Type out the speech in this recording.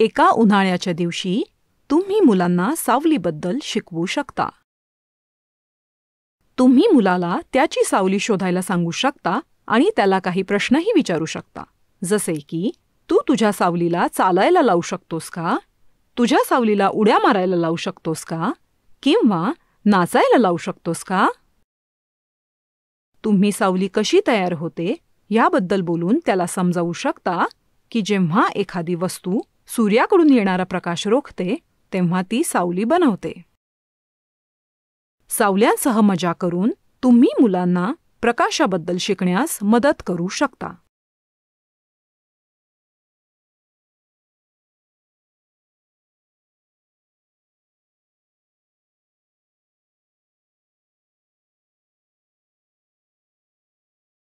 एका उन्हाळ्याच्या दिवशी तुम्ही मुलांना सावलीबद्दल शिकवू शकता तुम्ही मुलाला त्याची सावली शोधायला सांगू शकता आणि त्याला काही प्रश्नही विचारू शकता जसे की तू तुझ्या सावलीला चालायला लावू शकतोस का तुझ्या सावलीला उड्या मारायला लावू शकतोस का किंवा नाचायला लावू शकतोस का तुम्ही सावली कशी तयार होते याबद्दल बोलून त्याला समजावू शकता की जेव्हा एखादी वस्तू सूर्याकडून येणारा प्रकाश रोखते तेव्हा ती सावली बनवते सावल्यांसह मजा करून तुम्ही मुलांना प्रकाशाबद्दल शिकण्यास मदत करू शकता